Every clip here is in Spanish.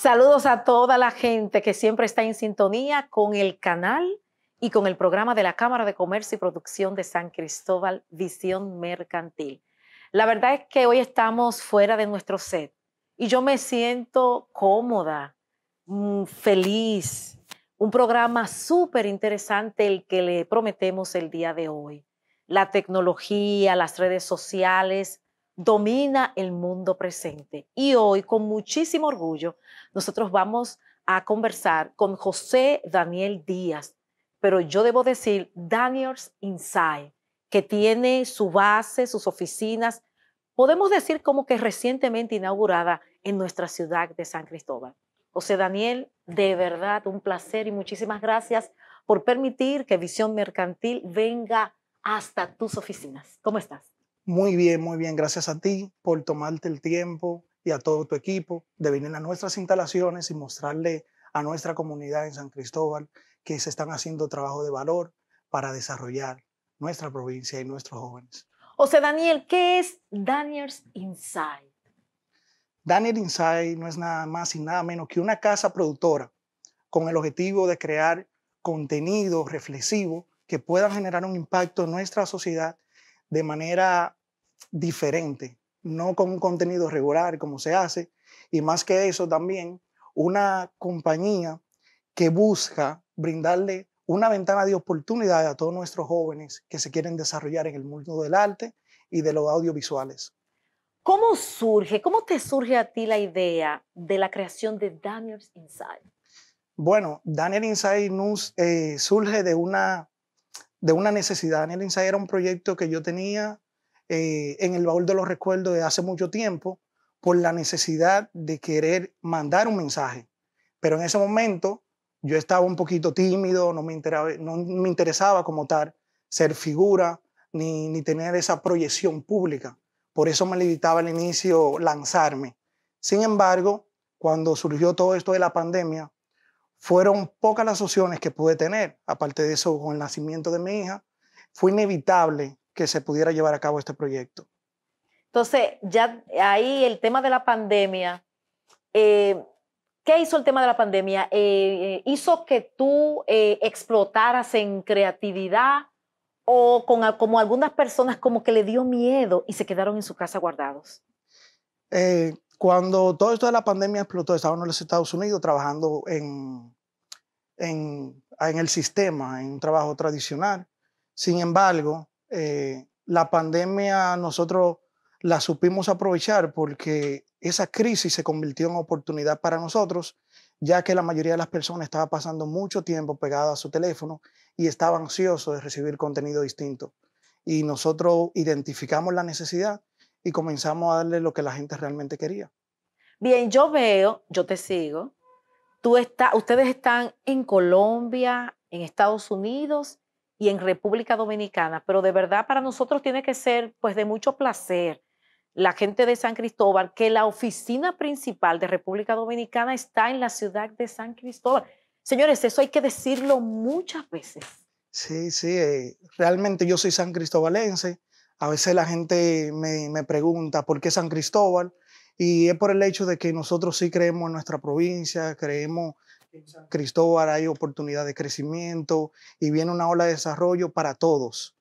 Saludos a toda la gente que siempre está en sintonía con el canal y con el programa de la Cámara de Comercio y Producción de San Cristóbal, Visión Mercantil. La verdad es que hoy estamos fuera de nuestro set y yo me siento cómoda, mm, feliz. Un programa súper interesante el que le prometemos el día de hoy. La tecnología, las redes sociales domina el mundo presente. Y hoy, con muchísimo orgullo, nosotros vamos a conversar con José Daniel Díaz, pero yo debo decir Daniels Inside, que tiene su base, sus oficinas, podemos decir como que recientemente inaugurada en nuestra ciudad de San Cristóbal. José Daniel, de verdad, un placer y muchísimas gracias por permitir que Visión Mercantil venga hasta tus oficinas. ¿Cómo estás? Muy bien, muy bien. Gracias a ti por tomarte el tiempo y a todo tu equipo de venir a nuestras instalaciones y mostrarle a nuestra comunidad en San Cristóbal que se están haciendo trabajo de valor para desarrollar nuestra provincia y nuestros jóvenes. O sea, Daniel, ¿qué es Daniel's inside Daniel Inside no es nada más y nada menos que una casa productora con el objetivo de crear contenido reflexivo que pueda generar un impacto en nuestra sociedad de manera diferente, no con un contenido regular como se hace. Y más que eso también, una compañía que busca brindarle una ventana de oportunidad a todos nuestros jóvenes que se quieren desarrollar en el mundo del arte y de los audiovisuales. ¿Cómo surge, cómo te surge a ti la idea de la creación de Daniels Inside? Bueno, Daniel Inside eh, surge de una, de una necesidad. Daniel Inside era un proyecto que yo tenía eh, en el baúl de los recuerdos de hace mucho tiempo por la necesidad de querer mandar un mensaje. Pero en ese momento yo estaba un poquito tímido, no me, me interesaba como tal ser figura ni, tener esa proyección pública. Por eso me limitaba al inicio lanzarme. Sin embargo, cuando surgió todo esto de la pandemia, fueron pocas las opciones que pude tener. Aparte de eso, con el nacimiento de mi hija, fue inevitable que se pudiera llevar a cabo este proyecto. Entonces, ya ahí el tema de la pandemia, eh, ¿qué hizo el tema de la pandemia? Eh, ¿Hizo que tú eh, explotaras en creatividad o con, como algunas personas como que le dio miedo y se quedaron en su casa guardados? cuando todo esto de la pandemia explotó, estaban en los Estados Unidos trabajando en, en, en el sistema, en un trabajo tradicional. Sin embargo, eh, la pandemia nosotros la supimos aprovechar porque esa crisis se convirtió en oportunidad para nosotros, ya que la mayoría de las personas estaba pasando mucho tiempo pegada a su teléfono y estaba ansioso de recibir contenido distinto. Y nosotros identificamos la necesidad y comenzamos a darle lo que la gente realmente quería. Bien, yo veo, yo te sigo. Tú está, ustedes están en Colombia, en Estados Unidos y en República Dominicana, pero de verdad para nosotros tiene que ser pues de mucho placer la gente de San Cristóbal que la oficina principal de República Dominicana está en la ciudad de San Cristóbal. Señores, eso hay que decirlo muchas veces. Sí, sí, eh, realmente yo soy san Cristóbalense, A veces la gente me, me pregunta por qué San Cristóbal y es por el hecho de que nosotros sí creemos en nuestra provincia, creemos Cristóbal hay oportunidad de crecimiento y viene una ola de desarrollo para todos.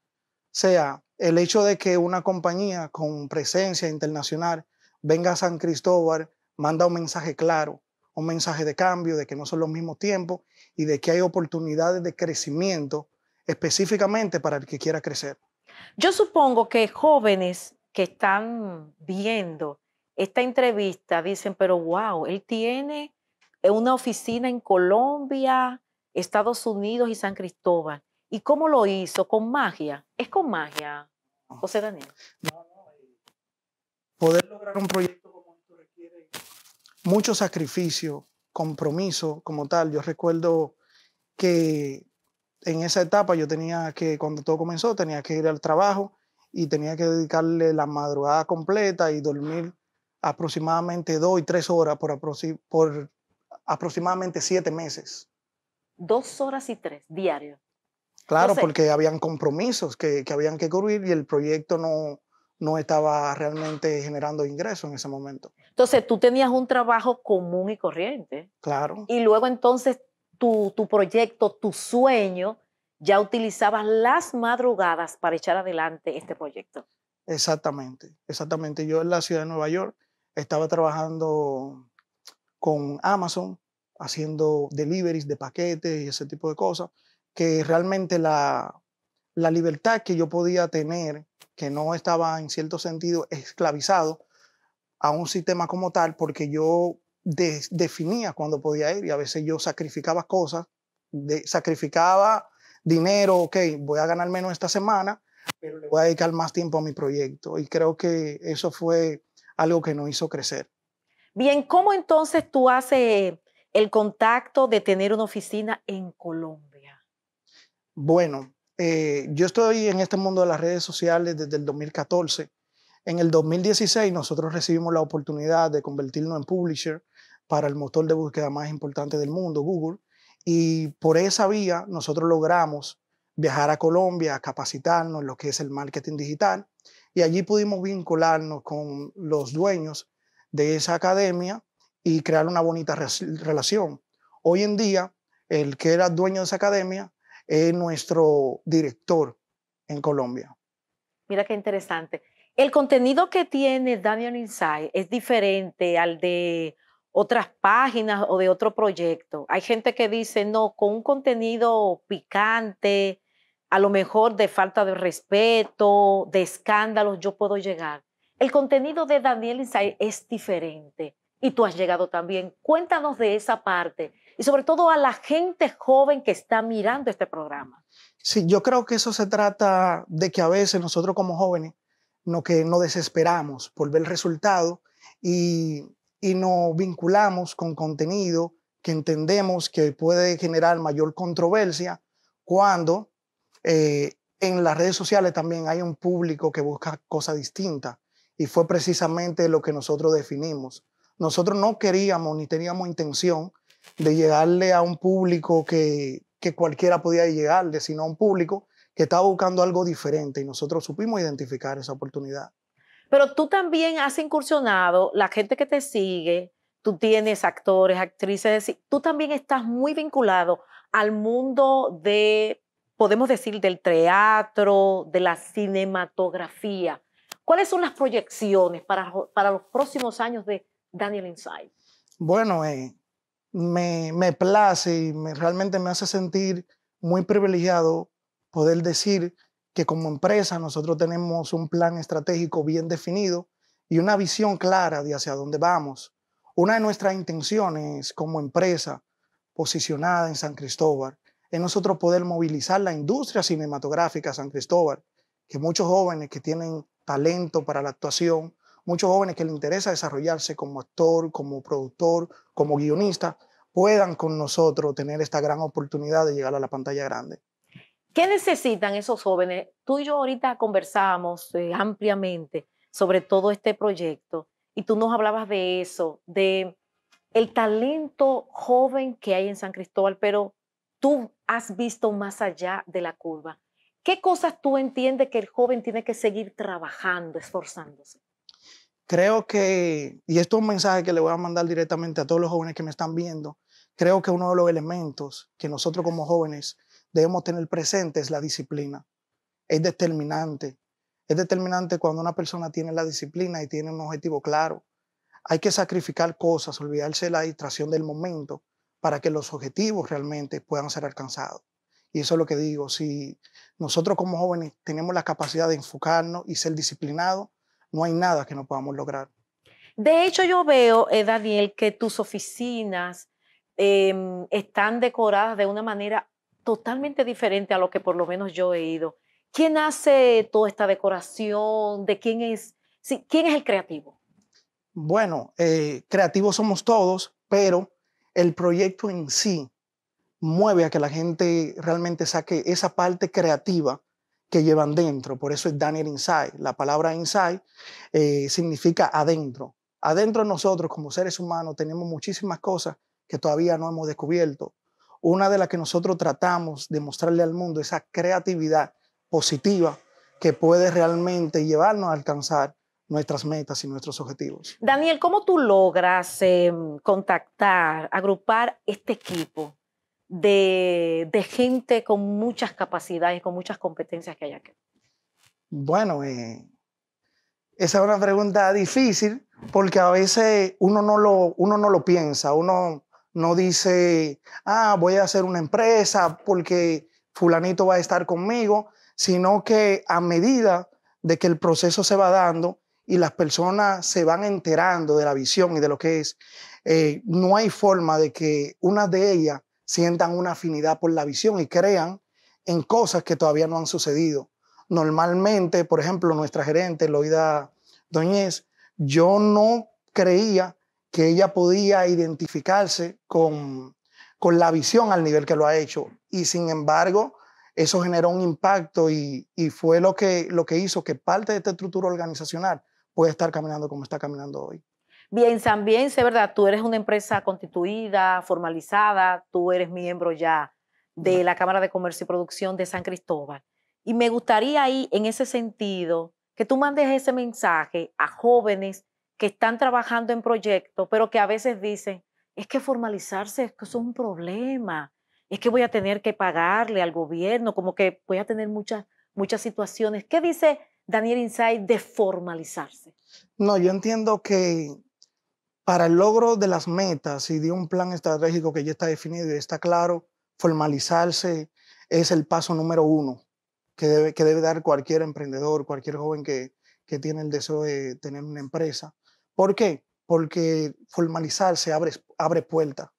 O sea, el hecho de que una compañía con presencia internacional venga a San Cristóbal manda un mensaje claro, un mensaje de cambio, de que no son los mismos tiempos y de que hay oportunidades de crecimiento específicamente para el que quiera crecer. Yo supongo que jóvenes que están viendo esta entrevista dicen, pero wow, él tiene una oficina en Colombia, Estados Unidos y San Cristóbal. ¿Y cómo lo hizo? ¿Con magia? ¿Es con magia, José Daniel? No, no. Poder lograr un proyecto como esto requiere mucho sacrificio, compromiso como tal. Yo recuerdo que en esa etapa yo tenía que, cuando todo comenzó, tenía que ir al trabajo y tenía que dedicarle la madrugada completa y dormir aproximadamente dos y tres horas por, por, aproximadamente siete meses. Dos horas y tres diario Claro, porque habían compromisos que, que, habían que cubrir y el proyecto no, no estaba realmente generando ingresos en ese momento. Entonces tú tenías un trabajo común y corriente. Claro. Y luego entonces tu, tu proyecto, tu sueño, ya utilizabas las madrugadas para echar adelante este proyecto. Exactamente, exactamente. Yo en la ciudad de Nueva York estaba trabajando con Amazon, haciendo deliveries de paquetes y ese tipo de cosas, que realmente la, libertad que yo podía tener, que no estaba en cierto sentido esclavizado a un sistema como tal, porque yo definía cuándo podía ir y a veces yo sacrificaba cosas, de, sacrificaba dinero, ok, voy a ganar menos esta semana, pero le voy a dedicar más tiempo a mi proyecto. Y creo que eso fue algo que nos hizo crecer. Bien, ¿cómo entonces tú haces el contacto de tener una oficina en Colombia? Bueno, eh, yo estoy en este mundo de las redes sociales desde el 2014. En el 2016 nosotros recibimos la oportunidad de convertirnos en publisher para el motor de búsqueda más importante del mundo, Google. Y por esa vía nosotros logramos viajar a Colombia, capacitarnos en lo que es el marketing digital. Y allí pudimos vincularnos con los dueños de esa academia y crear una bonita relación. Hoy en día, el que era dueño de esa academia es nuestro director en Colombia. Mira qué interesante. El contenido que tiene Daniel Insight es diferente al de otras páginas o de otro proyecto. Hay gente que dice, no, con un contenido picante, a lo mejor de falta de respeto, de escándalos, yo puedo llegar. El contenido de Daniel Inside es diferente y tú has llegado también. Cuéntanos de esa parte y sobre todo a la gente joven que está mirando este programa. Sí, yo creo que eso se trata de que a veces nosotros como jóvenes no, que nos desesperamos por ver el resultado y, nos vinculamos con contenido que entendemos que puede generar mayor controversia cuando eh, en las redes sociales también hay un público que busca cosas distintas. Y fue precisamente lo que nosotros definimos. Nosotros no queríamos ni teníamos intención de llegarle a un público que, cualquiera podía llegarle, sino a un público que estaba buscando algo diferente y nosotros supimos identificar esa oportunidad. Pero tú también has incursionado, la gente que te sigue, tú tienes actores, actrices, tú también estás muy vinculado al mundo de, podemos decir, del teatro, de la cinematografía. ¿Cuáles son las proyecciones para, para los próximos años de Daniel Inside? Bueno, eh, me, me, place y me, realmente me hace sentir muy privilegiado poder decir que como empresa nosotros tenemos un plan estratégico bien definido y una visión clara de hacia dónde vamos. Una de nuestras intenciones como empresa posicionada en San Cristóbal es nosotros poder movilizar la industria cinematográfica San Cristóbal, que muchos jóvenes que tienen talento para la actuación, muchos jóvenes que les interesa desarrollarse como actor, como productor, como guionista, puedan con nosotros tener esta gran oportunidad de llegar a la pantalla grande. ¿Qué necesitan esos jóvenes? Tú y yo ahorita conversábamos eh, ampliamente sobre todo este proyecto y tú nos hablabas de eso, de el talento joven que hay en San Cristóbal, pero tú has visto más allá de la curva. ¿Qué cosas tú entiendes que el joven tiene que seguir trabajando, esforzándose? Creo que, y esto es un mensaje que le voy a mandar directamente a todos los jóvenes que me están viendo, creo que uno de los elementos que nosotros como jóvenes debemos tener presente es la disciplina. Es determinante. Es determinante cuando una persona tiene la disciplina y tiene un objetivo claro. Hay que sacrificar cosas, olvidarse de la distracción del momento para que los objetivos realmente puedan ser alcanzados. Y eso es lo que digo, si nosotros como jóvenes tenemos la capacidad de enfocarnos y ser disciplinados, no hay nada que no podamos lograr. De hecho, yo veo, eh, Daniel, que tus oficinas em, están decoradas de una manera totalmente diferente a lo que por lo menos yo he ido. ¿Quién hace toda esta decoración? ¿De quién es? ¿Quién es el creativo? Bueno, eh, creativos somos todos, pero el proyecto en sí mueve a que la gente realmente saque esa parte creativa que llevan dentro. Por eso es Daniel Inside. La palabra Inside eh, significa adentro. Adentro nosotros como seres humanos tenemos muchísimas cosas que todavía no hemos descubierto. Una de las que nosotros tratamos de mostrarle al mundo esa creatividad positiva que puede realmente llevarnos a alcanzar nuestras metas y nuestros objetivos. Daniel, ¿cómo tú logras em, contactar, agrupar este equipo de, gente con muchas capacidades, con muchas competencias que haya que Bueno, eh, esa es una pregunta difícil porque a veces uno no lo, uno no lo piensa, uno no dice, ah, voy a hacer una empresa porque fulanito va a estar conmigo, sino que a medida de que el proceso se va dando y las personas se van enterando de la visión y de lo que es, eh, no hay forma de que una de ellas sientan una afinidad por la visión y crean en cosas que todavía no han sucedido. Normalmente, por ejemplo, nuestra gerente, Loida Doñez, yo no creía que ella podía identificarse con, la visión al nivel que lo ha hecho. Y sin embargo, eso generó un impacto y, fue lo que, lo que hizo que parte de esta estructura organizacional pueda estar caminando como está caminando hoy. Bien, también, sé verdad, tú eres una empresa constituida, formalizada, tú eres miembro ya de la Cámara de Comercio y Producción de San Cristóbal. Y me gustaría ahí, en ese sentido, que tú mandes ese mensaje a jóvenes que están trabajando en proyectos, pero que a veces dicen, es que formalizarse es que es un problema, es que voy a tener que pagarle al gobierno, como que voy a tener muchas, muchas situaciones. ¿Qué dice Daniel Insight de formalizarse? No, yo entiendo que para el logro de las metas y de un plan estratégico que ya está definido y está claro, formalizarse es el paso número uno que debe, dar cualquier emprendedor, cualquier joven que, tiene el deseo de tener una empresa. ¿Por qué? Porque formalizarse abre, abre puertas,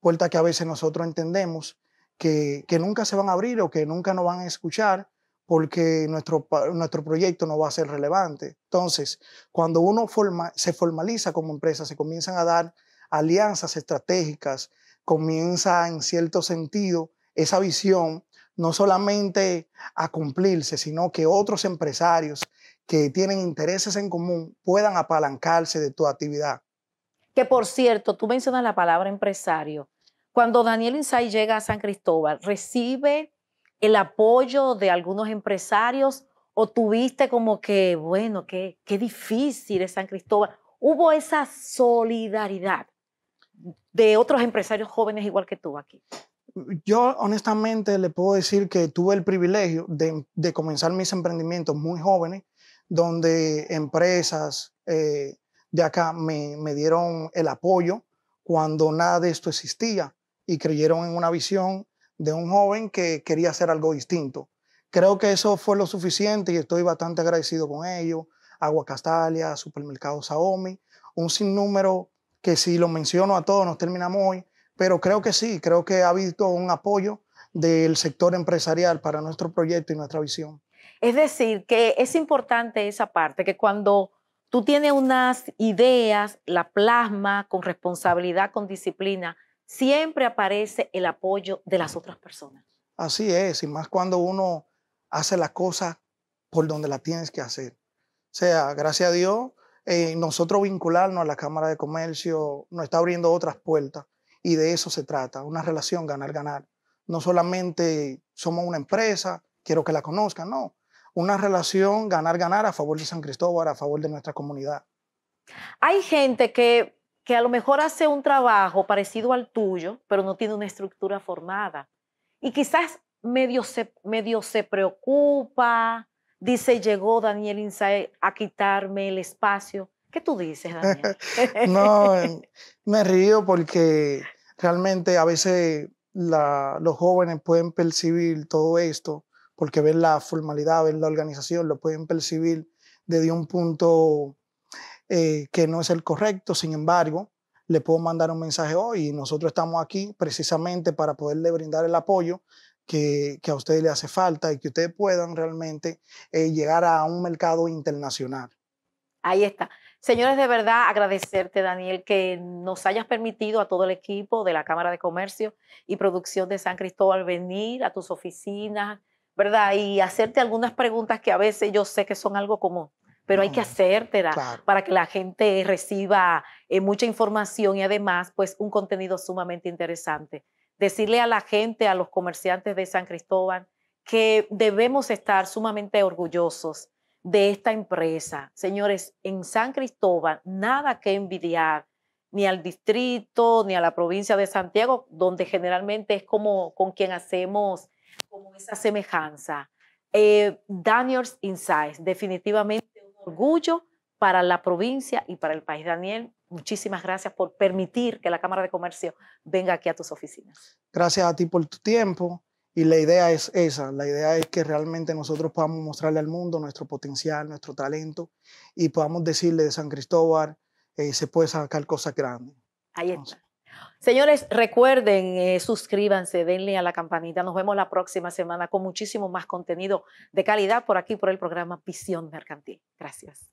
puertas que a veces nosotros entendemos que, que, nunca se van a abrir o que nunca nos van a escuchar porque nuestro, nuestro proyecto no va a ser relevante. Entonces, cuando uno se formaliza como empresa, se comienzan a dar alianzas estratégicas, comienza en cierto sentido esa visión no solamente a cumplirse, sino que otros empresarios que tienen intereses en común puedan apalancarse de tu actividad. Que por cierto, tú mencionas la palabra empresario. Cuando Daniel Insay llega a San Cristóbal, recibe el apoyo de algunos empresarios o tuviste como que, bueno, qué, qué difícil es San Cristóbal? ¿Hubo esa solidaridad de otros empresarios jóvenes igual que tú aquí? Yo honestamente le puedo decir que tuve el privilegio de, comenzar mis emprendimientos muy jóvenes, donde empresas eh, de acá me dieron el apoyo cuando nada de esto existía y creyeron en una visión de un joven que quería hacer algo distinto. Creo que eso fue lo suficiente y estoy bastante agradecido con ellos. Agua Castalia, Supermercado Saomi, un sinnúmero que si lo menciono a todos nos terminamos hoy, pero creo que sí, creo que ha habido un apoyo del sector empresarial para nuestro proyecto y nuestra visión. Es decir, que es importante esa parte, que cuando tú tienes unas ideas, la plasma con responsabilidad, con disciplina, siempre aparece el apoyo de las otras personas. Así es, y más cuando uno hace la cosa por donde la tienes que hacer. O sea, gracias a Dios, eh, nosotros vincularnos a la Cámara de Comercio nos está abriendo otras puertas y de eso se trata, una relación ganar-ganar. No solamente somos una empresa, quiero que la conozcan, no. Una relación ganar-ganar a favor de San Cristóbal, a favor de nuestra comunidad. Hay gente que que a lo mejor hace un trabajo parecido al tuyo, pero no tiene una estructura formada. Y quizás medio se, medio se preocupa, dice, llegó Daniel Insay a quitarme el espacio. ¿Qué tú dices, Daniel? no, em, me río porque realmente a veces los jóvenes pueden percibir todo esto, porque ven la formalidad, ven la organización, lo pueden percibir desde un punto eh, que no es el correcto, sin embargo, le puedo mandar un mensaje hoy y nosotros estamos aquí precisamente para poderle brindar el apoyo que, a ustedes le hace falta y que ustedes puedan realmente eh, llegar a un mercado internacional. Ahí está. Señores, de verdad agradecerte, Daniel, que nos hayas permitido a todo el equipo de la Cámara de Comercio y Producción de San Cristóbal venir a tus oficinas, ¿verdad? Y hacerte algunas preguntas que a veces yo sé que son algo común pero hay que hacértela para que la gente reciba eh, mucha información y además pues un contenido sumamente interesante. Decirle a la gente, a los comerciantes de San Cristóbal, que debemos estar sumamente orgullosos de esta empresa. Señores, en San Cristóbal nada que envidiar ni al distrito, ni a la provincia de Santiago, donde generalmente es como con quien hacemos como esa semejanza. Eh, Daniels Insights, definitivamente orgullo para la provincia y para el país. Daniel, muchísimas gracias por permitir que la Cámara de Comercio venga aquí a tus oficinas. Gracias a ti por tu tiempo y la idea es esa, la idea es que realmente nosotros podamos mostrarle al mundo nuestro potencial, nuestro talento y podamos decirle de San Cristóbal eh, se puede sacar cosas grandes. Ahí está. Señores, recuerden, eh, suscríbanse, denle a la campanita. Nos vemos la próxima semana con muchísimo más contenido de calidad por aquí, por el programa Visión Mercantil. Gracias.